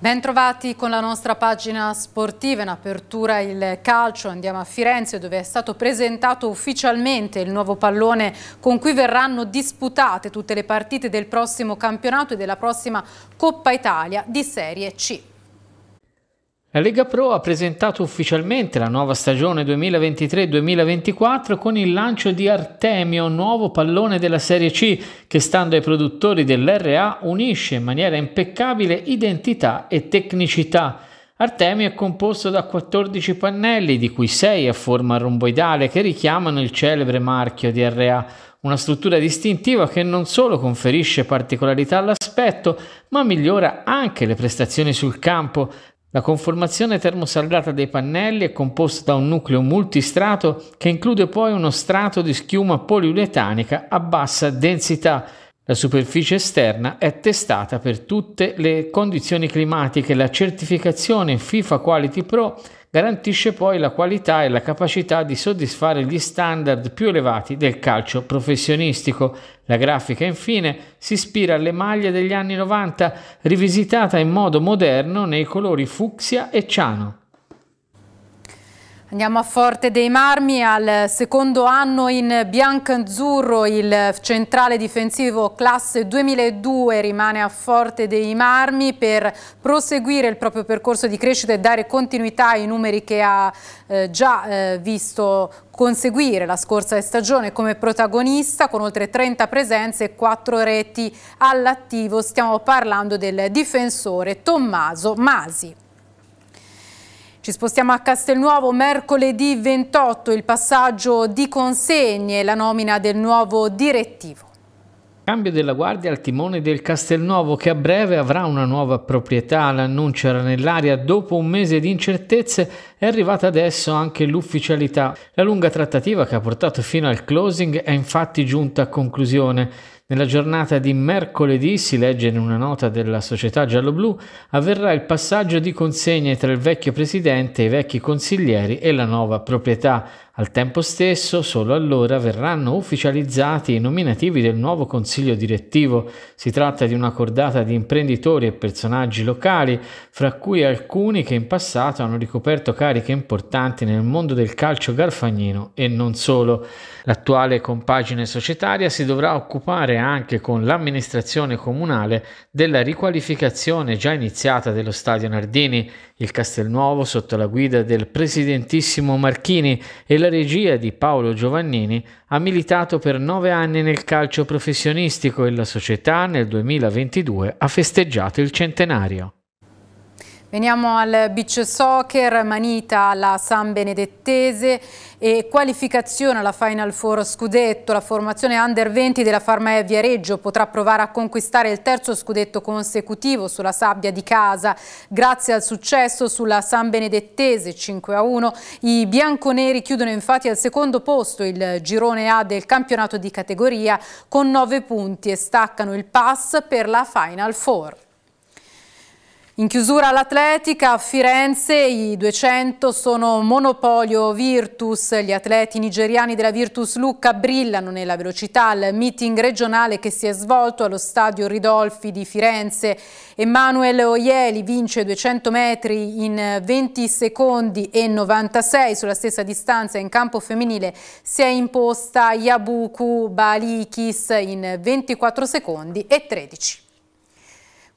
Bentrovati con la nostra pagina sportiva, in apertura il calcio, andiamo a Firenze dove è stato presentato ufficialmente il nuovo pallone con cui verranno disputate tutte le partite del prossimo campionato e della prossima Coppa Italia di Serie C. La Lega Pro ha presentato ufficialmente la nuova stagione 2023-2024 con il lancio di Artemio, nuovo pallone della Serie C, che stando ai produttori dell'RA unisce in maniera impeccabile identità e tecnicità. Artemio è composto da 14 pannelli, di cui 6 a forma romboidale, che richiamano il celebre marchio di RA, una struttura distintiva che non solo conferisce particolarità all'aspetto, ma migliora anche le prestazioni sul campo, la conformazione termosaldata dei pannelli è composta da un nucleo multistrato che include poi uno strato di schiuma poliuretanica a bassa densità. La superficie esterna è testata per tutte le condizioni climatiche. La certificazione FIFA Quality Pro garantisce poi la qualità e la capacità di soddisfare gli standard più elevati del calcio professionistico. La grafica infine si ispira alle maglie degli anni 90, rivisitata in modo moderno nei colori fucsia e ciano. Andiamo a Forte dei Marmi, al secondo anno in bianco-azzurro il centrale difensivo classe 2002 rimane a Forte dei Marmi per proseguire il proprio percorso di crescita e dare continuità ai numeri che ha eh, già eh, visto conseguire la scorsa stagione come protagonista con oltre 30 presenze e 4 reti all'attivo. Stiamo parlando del difensore Tommaso Masi. Ci spostiamo a Castelnuovo, mercoledì 28, il passaggio di consegne e la nomina del nuovo direttivo. Cambio della guardia al timone del Castelnuovo che a breve avrà una nuova proprietà, l'annuncio era nell'aria, dopo un mese di incertezze è arrivata adesso anche l'ufficialità. La lunga trattativa che ha portato fino al closing è infatti giunta a conclusione. Nella giornata di mercoledì, si legge in una nota della società gialloblu, avverrà il passaggio di consegne tra il vecchio presidente, i vecchi consiglieri e la nuova proprietà. Al tempo stesso, solo allora verranno ufficializzati i nominativi del nuovo consiglio direttivo. Si tratta di una cordata di imprenditori e personaggi locali, fra cui alcuni che in passato hanno ricoperto cariche importanti nel mondo del calcio garfagnino e non solo. L'attuale compagine societaria si dovrà occupare anche con l'amministrazione comunale della riqualificazione già iniziata dello stadio Nardini, il Castelnuovo sotto la guida del presidentissimo Marchini e la sulla regia di Paolo Giovannini ha militato per nove anni nel calcio professionistico e la società nel 2022 ha festeggiato il centenario. Veniamo al beach soccer, manita alla San Benedettese e qualificazione alla Final Four Scudetto. La formazione Under 20 della Farmaia Viareggio potrà provare a conquistare il terzo scudetto consecutivo sulla sabbia di casa. Grazie al successo sulla San Benedettese 5-1, i bianconeri chiudono infatti al secondo posto il girone A del campionato di categoria con 9 punti e staccano il pass per la Final Four. In chiusura l'atletica, a Firenze i 200 sono monopolio Virtus. Gli atleti nigeriani della Virtus Lucca brillano nella velocità al meeting regionale che si è svolto allo stadio Ridolfi di Firenze. Emanuele Oieli vince 200 metri in 20 secondi e 96. Sulla stessa distanza in campo femminile si è imposta Yabuku Balikis in 24 secondi e 13.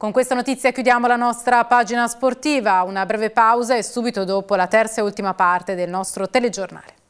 Con questa notizia chiudiamo la nostra pagina sportiva, una breve pausa e subito dopo la terza e ultima parte del nostro telegiornale.